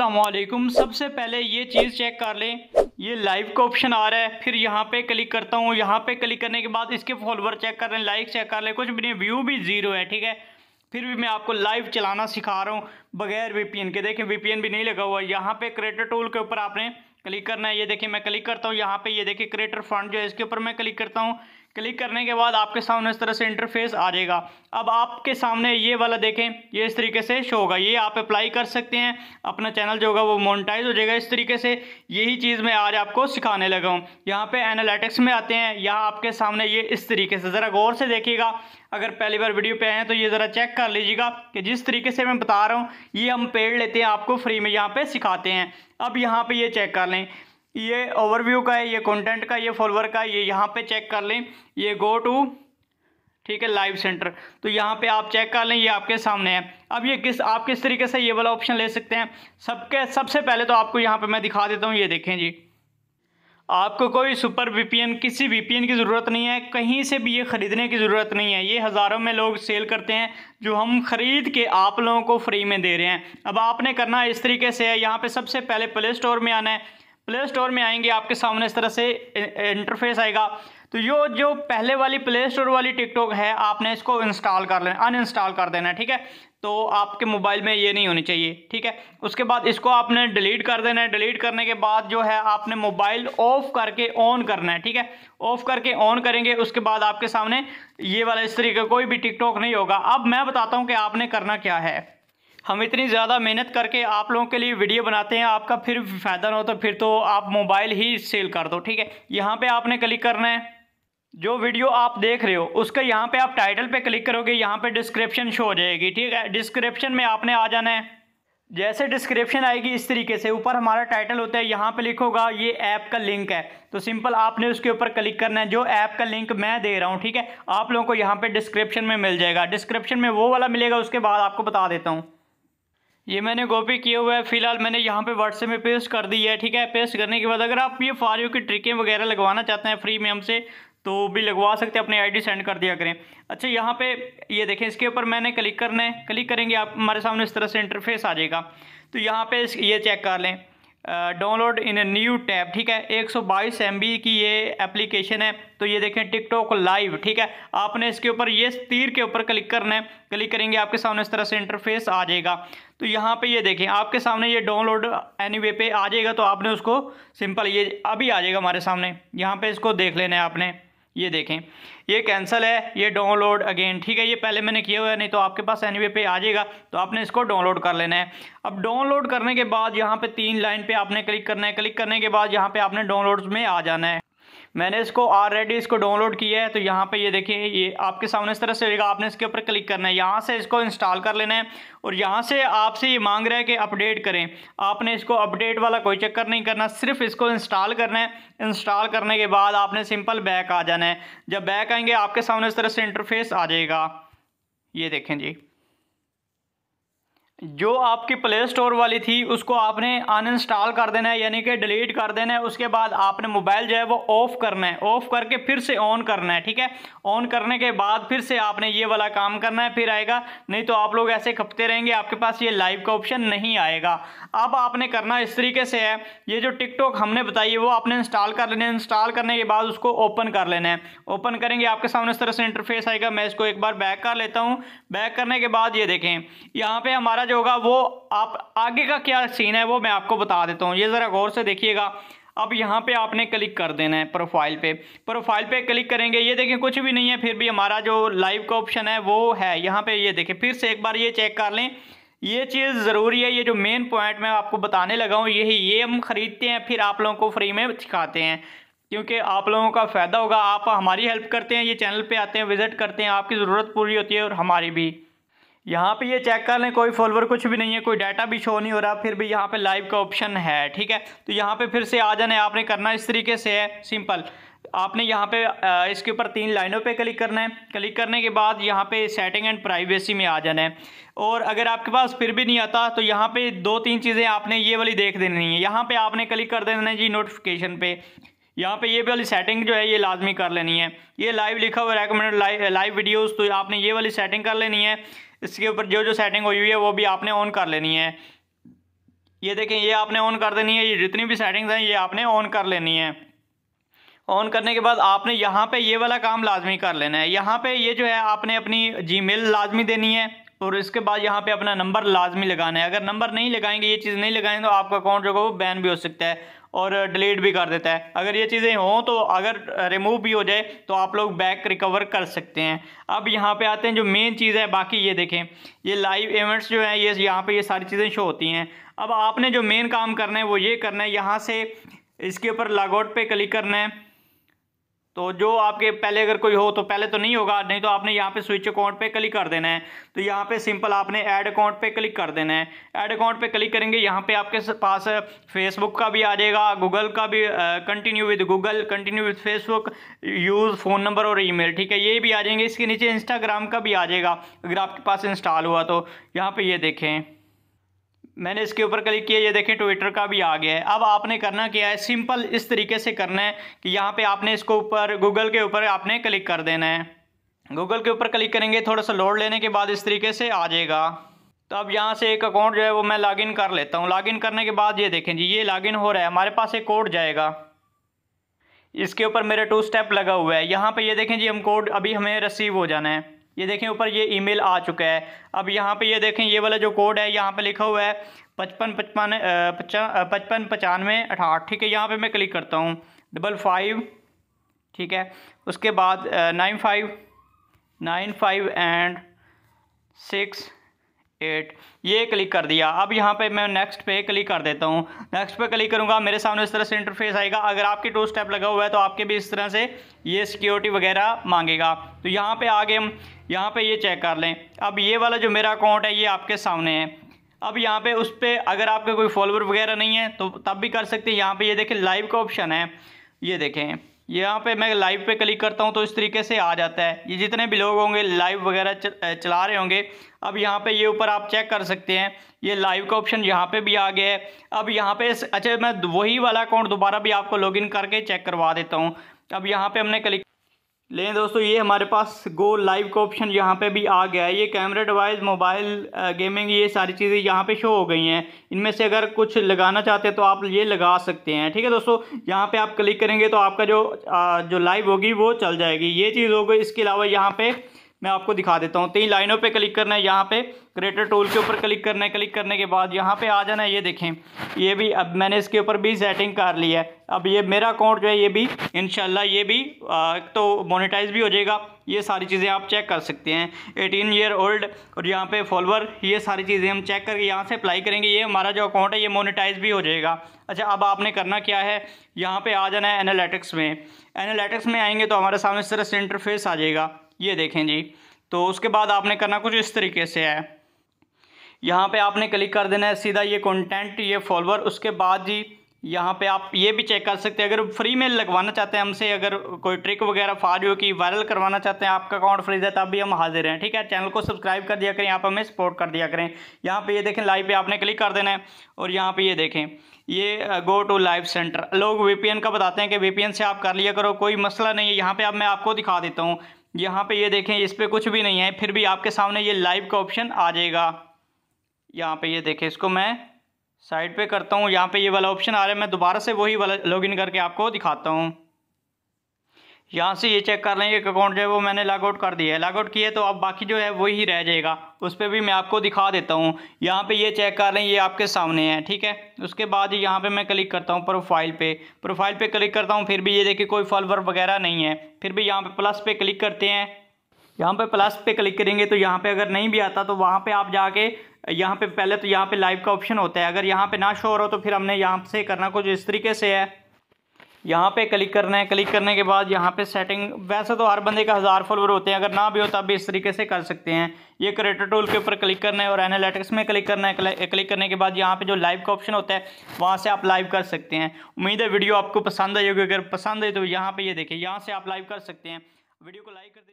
असलकुम सबसे पहले ये चीज़ चेक कर लें ये लाइव का ऑप्शन आ रहा है फिर यहाँ पे क्लिक करता हूँ यहाँ पे क्लिक करने के बाद इसके फॉलोअर चेक कर लें लाइक चेक कर लें कुछ भी नहीं व्यू भी ज़ीरो है ठीक है फिर भी मैं आपको लाइव चलाना सिखा रहा हूँ बगैर वीपीएन के देखें वीपीएन भी नहीं लगा हुआ यहाँ पर क्रिएटर टूल के ऊपर आपने क्लिक करना है ये देखिए मैं क्लिक करता हूँ यहाँ पे ये देखिए क्रिएटर फंड जो है इसके ऊपर मैं क्लिक करता हूँ क्लिक करने के बाद आपके सामने इस तरह से इंटरफेस आ जाएगा अब आपके सामने ये वाला देखें ये इस तरीके से शो होगा ये आप अप्लाई कर सकते हैं अपना चैनल जो होगा वो मोनिटाइज हो जाएगा इस तरीके से यही चीज़ मैं आज आपको सिखाने लगा हूँ यहाँ पे एनालिटिक्स में आते हैं यहाँ आपके सामने ये इस तरीके से ज़रा गौर से देखिएगा अगर पहली बार वीडियो पे आए हैं तो ये ज़रा चेक कर लीजिएगा कि जिस तरीके से मैं बता रहा हूँ ये हम पेड़ लेते हैं आपको फ्री में यहाँ पर सिखाते हैं अब यहाँ पर ये चेक कर लें ये ओवरव्यू का है ये कंटेंट का ये फॉलोअर का ये यहाँ पे चेक कर लें ये गो टू ठीक है लाइव सेंटर तो यहाँ पे आप चेक कर लें ये आपके सामने है अब ये किस आप किस तरीके से ये वाला ऑप्शन ले सकते हैं सबके सबसे पहले तो आपको यहाँ पे मैं दिखा देता हूँ ये देखें जी आपको कोई सुपर वीपीएन किसी वीपीएन की ज़रूरत नहीं है कहीं से भी ये ख़रीदने की ज़रूरत नहीं है ये हज़ारों में लोग सेल करते हैं जो हम ख़रीद के आप लोगों को फ्री में दे रहे हैं अब आपने करना इस तरीके से है यहाँ पे सबसे पहले प्ले स्टोर में आना है प्ले स्टोर में आएंगे आपके सामने इस तरह से इंटरफेस आएगा तो यो जो पहले वाली प्ले स्टोर वाली टिकटॉक है आपने इसको इंस्टॉल कर लेना अनइंस्टॉल कर देना ठीक है तो आपके मोबाइल में ये नहीं होनी चाहिए ठीक है उसके बाद इसको आपने डिलीट कर देना है डिलीट करने के बाद जो है आपने मोबाइल ऑफ करके ऑन करना है ठीक है ऑफ करके ऑन करेंगे उसके बाद आपके सामने ये वाला इस तरीके कोई भी टिकटॉक नहीं होगा अब मैं बताता हूँ कि आपने करना क्या है हम इतनी ज़्यादा मेहनत करके आप लोगों के लिए वीडियो बनाते हैं आपका फिर फ़ायदा ना हो तो फिर तो आप मोबाइल ही सेल कर दो ठीक है यहाँ पे आपने क्लिक करना है जो वीडियो आप देख रहे हो उसका यहाँ पे आप टाइटल पे क्लिक करोगे यहाँ पे डिस्क्रिप्शन शो हो जाएगी ठीक है डिस्क्रिप्शन में आपने आ जाना है जैसे डिस्क्रिप्शन आएगी इस तरीके से ऊपर हमारा टाइटल होता है यहाँ पे लिखोगा ये ऐप का लिंक है तो सिंपल आपने उसके ऊपर क्लिक करना है जो ऐप का लिंक मैं दे रहा हूँ ठीक है आप लोगों को यहाँ पे डिस्क्रिप्शन में मिल जाएगा डिस्क्रिप्शन में वो वाला मिलेगा उसके बाद आपको बता देता हूँ ये मैंने कॉपी किए हुए है फिलहाल मैंने यहाँ पे व्हाट्सएप में पेस्ट कर दी है ठीक है पेस्ट करने के बाद अगर आप ये फारियो की ट्रिकें वगैरह लगवाना चाहते हैं फ्री में हमसे तो भी लगवा सकते हैं अपनी आईडी सेंड कर दिया करें अच्छा यहाँ पे ये देखें इसके ऊपर मैंने क्लिक करना है क्लिक करेंगे आप हमारे सामने इस तरह से इंटरफेस आ जाएगा तो यहाँ पर ये चेक कर लें download in a new tab ठीक है 122 बी की ये एप्लीकेशन है तो ये देखें टिकटॉक लाइव ठीक है आपने इसके ऊपर ये तीर के ऊपर क्लिक करना है क्लिक करेंगे आपके सामने इस तरह से इंटरफेस आ जाएगा तो यहाँ पे ये देखें आपके सामने ये डाउनलोड एनी वे पे आ जाएगा तो आपने उसको सिंपल ये अभी आ जाएगा हमारे सामने यहाँ पर इसको देख लेना है आपने ये देखें ये कैंसिल है ये डाउनलोड अगेन ठीक है ये पहले मैंने किया हुआ है नहीं तो आपके पास एनीवे पे आ जाएगा तो आपने इसको डाउनलोड कर लेना है अब डाउनलोड करने के बाद यहाँ पे तीन लाइन पे आपने क्लिक करना है क्लिक करने के बाद यहाँ पे आपने डाउनलोड्स में आ जाना है मैंने इसको ऑलरेडी इसको डाउनलोड किया है तो यहाँ पे ये देखिए ये आपके सामने इस तरह से होगा आपने इसके ऊपर क्लिक करना है यहाँ से इसको इंस्टॉल कर लेना है और यहाँ से आपसे ये मांग रहा है कि अपडेट करें आपने इसको अपडेट वाला कोई चक्कर नहीं करना सिर्फ इसको इंस्टॉल करना है इंस्टॉल करने के बाद आपने सिंपल बैक आ जाना है जब बैक आएंगे आपके सामने इस तरह से इंटरफेस आ जाएगा ये देखें जी जो आपकी प्ले स्टोर वाली थी उसको आपने अनइंस्टॉल कर देना है यानी कि डिलीट कर देना है उसके बाद आपने मोबाइल जो है वो ऑफ़ करना है ऑफ़ करके फिर से ऑन करना है ठीक है ऑन करने के बाद फिर से आपने ये वाला काम करना है फिर आएगा नहीं तो आप लोग ऐसे खपते रहेंगे आपके पास ये लाइव का ऑप्शन नहीं आएगा अब आपने करना इस तरीके से है ये जो टिकटॉक हमने बताई है वो आपने इंस्टॉल कर लेना है इंस्टॉल करने के बाद उसको ओपन कर लेना है ओपन करेंगे आपके सामने इस तरह से इंटरफेस आएगा मैं इसको एक बार बैक कर लेता हूँ बैक करने के बाद ये देखें यहाँ पर हमारा जो होगा वो आप आगे का क्या सीन है वो मैं आपको बता देता हूँ ये ज़रा गौर से देखिएगा अब यहाँ पे आपने क्लिक कर देना है प्रोफाइल पे प्रोफाइल पे क्लिक करेंगे ये देखें कुछ भी नहीं है फिर भी हमारा जो लाइव का ऑप्शन है वो है यहाँ पे ये देखें फिर से एक बार ये चेक कर लें ये चीज़ ज़रूरी है ये जो मेन पॉइंट मैं आपको बताने लगा हूँ यही ये हम ख़रीदते हैं फिर आप लोगों को फ्री में सिखाते हैं क्योंकि आप लोगों का फ़ायदा होगा आप हमारी हेल्प करते हैं ये चैनल पर आते हैं विज़िट करते हैं आपकी ज़रूरत पूरी होती है और हमारी भी यहाँ पे ये चेक कर लें कोई फॉलोअर कुछ भी नहीं है कोई डाटा भी शो नहीं हो रहा फिर भी यहाँ पे लाइव का ऑप्शन है ठीक है तो यहाँ पे फिर से आ जाना है आपने करना इस तरीके से है सिंपल आपने यहाँ पे इसके ऊपर तीन लाइनों पे क्लिक करना है क्लिक करने के बाद यहाँ पे सेटिंग एंड प्राइवेसी में आ जाना है और अगर आपके पास फिर भी नहीं आता तो यहाँ पे दो तीन चीज़ें आपने ये वाली देख देनी है यहाँ पे आपने क्लिक कर देना है जी नोटिफिकेशन पे यहाँ पे ये वाली सेटिंग जो है ये लाजमी कर लेनी है ये लाइव लिखा हुआ रेकमेंडेड लाइव लाइव वीडियोस तो आपने ये वाली सेटिंग कर लेनी है इसके ऊपर जो जो सेटिंग हुई हुई है वो भी आपने ऑन कर लेनी है ये देखें ये आपने ऑन कर देनी है ये जितनी भी सेटिंग्स हैं ये आपने ऑन कर लेनी है ऑन करने के बाद आपने यहाँ पे ये वाला काम लाजमी कर लेना है यहाँ पे ये जो है आपने अपनी मेल लाजमी देनी है और इसके बाद यहाँ पे अपना नंबर लाजमी लगाना है अगर नंबर नहीं लगाएंगे ये चीज़ नहीं लगाएंगे तो आपका अकाउंट जो है वो बैन भी हो सकता है और डिलीट भी कर देता है अगर ये चीज़ें हों तो अगर रिमूव भी हो जाए तो आप लोग बैक रिकवर कर सकते हैं अब यहाँ पे आते हैं जो मेन चीज़ है बाकी ये देखें ये लाइव इवेंट्स जो हैं ये यहाँ पे ये सारी चीज़ें शो होती हैं अब आपने जो मेन काम करना है वो ये करना है यहाँ से इसके ऊपर लॉगआउट पर क्लिक करना है तो जो आपके पहले अगर कोई हो तो पहले तो नहीं होगा नहीं तो आपने यहाँ पे स्विच अकाउंट पे क्लिक कर देना है तो यहाँ पे सिंपल आपने ऐड अकाउंट पे क्लिक कर देना है ऐड अकाउंट पे क्लिक करेंगे यहाँ पे आपके पास फेसबुक का भी आ जाएगा गूगल का भी continue with Google continue with Facebook use phone number और ई ठीक है ये भी आ जाएंगे इसके नीचे इंस्टाग्राम का भी आ जाएगा अगर आपके पास इंस्टॉल हुआ तो यहाँ पर ये देखें मैंने इसके ऊपर क्लिक किया ये देखें ट्विटर का भी आ गया है अब आपने करना क्या है सिंपल इस तरीके से करना है कि यहाँ पे आपने इसको ऊपर गूगल के ऊपर आपने क्लिक कर देना है गूगल के ऊपर क्लिक करेंगे थोड़ा सा लोड लेने के बाद इस तरीके से आ जाएगा तो अब यहाँ से एक अकाउंट जो है वो मैं लॉगिन कर लेता हूँ लॉगिन करने के बाद ये देखें जी ये लॉगिन हो रहा है हमारे पास एक कोड जाएगा इसके ऊपर मेरा टू स्टेप लगा हुआ है यहाँ पे ये देखें जी हम कोड अभी हमें रिसीव हो जाना है ये देखें ऊपर ये ईमेल आ चुका है अब यहाँ पे ये देखें ये वाला जो कोड है यहाँ पे लिखा हुआ है पचपन पचपन पचपन पचानवे अठाठ ठीक है यहाँ पे मैं क्लिक करता हूँ डबल फाइव ठीक है उसके बाद nine five nine five and six eight ये क्लिक कर दिया अब यहाँ पे मैं नेक्स्ट पे क्लिक कर देता हूँ नेक्स्ट पे क्लिक करूँगा मेरे सामने इस तरह से इंटरफेस आएगा अगर आपके टू स्टेप लगा हुआ है तो आपके भी इस तरह से ये सिक्योरिटी वगैरह मांगेगा तो यहाँ पे आगे हम यहाँ पे ये चेक कर लें अब ये वाला जो मेरा अकाउंट है ये आपके सामने है अब यहाँ पे उस पर अगर आपके कोई फॉलोअर वगैरह नहीं है तो तब भी कर सकते हैं यहाँ पर ये देखें लाइव का ऑप्शन है ये देखें यहाँ पे मैं लाइव पे क्लिक करता हूँ तो इस तरीके से आ जाता है ये जितने भी लोग होंगे लाइव वगैरह चला रहे होंगे अब यहाँ पे ये ऊपर आप चेक कर सकते हैं ये लाइव का ऑप्शन यहाँ पे भी आ गया है अब यहाँ पे अच्छा मैं वही वाला अकाउंट दोबारा भी आपको लॉगिन करके चेक करवा देता हूँ अब यहाँ पे हमने क्लिक लें दोस्तों ये हमारे पास गो लाइव का ऑप्शन यहाँ पे भी आ गया है ये कैमरा डिवाइस मोबाइल गेमिंग ये सारी चीज़ें यहाँ पे शो हो गई हैं इनमें से अगर कुछ लगाना चाहते हैं तो आप ये लगा सकते हैं ठीक है दोस्तों यहाँ पे आप क्लिक करेंगे तो आपका जो आ, जो लाइव होगी वो चल जाएगी ये चीज़ हो गई इसके अलावा यहाँ पर मैं आपको दिखा देता हूँ तीन लाइनों पे क्लिक करना है यहाँ पे क्रिएटर टूल के ऊपर क्लिक करना है क्लिक करने के बाद यहाँ पे आ जाना है ये देखें ये भी अब मैंने इसके ऊपर भी सेटिंग कर ली है अब ये मेरा अकाउंट जो है ये भी इन ये भी एक तो मोनेटाइज भी हो जाएगा ये सारी चीज़ें आप चेक कर सकते हैं एटीन ईयर ओल्ड और यहाँ पर फॉलोअर ये सारी चीज़ें हम चेक करके यहाँ से अप्लाई करेंगे ये हमारा जो अकाउंट है ये मोनिटाइज भी हो जाएगा अच्छा अब आपने करना क्या है यहाँ पर आ जाना है एनालिटिक्स में एनालिटिक्स में आएंगे तो हमारे सामने इस तरह से इंटरफेस आ जाएगा ये देखें जी तो उसके बाद आपने करना कुछ इस तरीके से है यहाँ पे आपने क्लिक कर देना है सीधा ये कंटेंट ये फॉलोअर उसके बाद जी यहाँ पे आप ये भी चेक कर सकते हैं अगर फ्री में लगवाना चाहते हैं हमसे अगर कोई ट्रिक वगैरह फाडियो की वायरल करवाना चाहते हैं आपका अकाउंट फ्रीज है तब भी हम हाजिर हैं ठीक है चैनल को सब्सक्राइब कर दिया करें आप हमें सपोर्ट कर दिया करें यहाँ पे ये देखें लाइव पे आपने क्लिक कर देना है और यहाँ पे ये देखें ये गो टू लाइव सेंटर लोग वीपीएन का बताते हैं कि वी से आप कर लिया करो कोई मसला नहीं है यहाँ पर अब मैं आपको दिखा देता हूँ यहाँ पे ये देखें इस पर कुछ भी नहीं है फिर भी आपके सामने ये लाइव का ऑप्शन आ जाएगा यहाँ पे ये देखें इसको मैं साइड पे करता हूँ यहाँ पे ये वाला ऑप्शन आ रहा है मैं दोबारा से वही वाला लॉगिन करके आपको दिखाता हूँ यहाँ से ये चेक कर लेंगे एक अकाउंट जो है वो मैंने लॉगआउट कर दिया है लॉग आउट किया तो अब बाकी जो है वही रह जाएगा उस पर भी मैं आपको दिखा देता हूँ यहाँ पे ये चेक कर लें ये आपके सामने है ठीक है उसके बाद यहाँ पे मैं क्लिक करता हूँ प्रोफाइल पे प्रोफाइल पे क्लिक करता हूँ फिर भी ये देखिए कोई फॉलोअर वगैरह नहीं है फिर भी यहाँ पर प्लस पे क्लिक करते हैं यहाँ पर प्लस पे क्लिक करेंगे तो यहाँ पर अगर नहीं भी आता तो वहाँ पर आप जाके यहाँ पे पहले तो यहाँ पे लाइव का ऑप्शन होता है अगर यहाँ पे ना शो हो रहा तो फिर हमने यहाँ से करना कुछ इस तरीके से है यहाँ पे क्लिक करना है क्लिक करने के बाद यहाँ पे सेटिंग वैसे तो हर बंदे का हज़ार फॉलोअर होते हैं अगर ना भी हो तब भी इस तरीके से कर सकते हैं ये क्रिएटर टूल के ऊपर क्लिक करना है और एनालिटिक्स में क्लिक करना है क्लिक करने के बाद यहाँ पे जो लाइव का ऑप्शन होता है वहाँ से आप लाइव कर सकते हैं उम्मीद है वीडियो आपको पसंद आई होगी अगर पसंद है तो यहाँ पर ये यह देखें यहाँ से आप लाइव कर सकते हैं वीडियो को लाइक कर दीजिए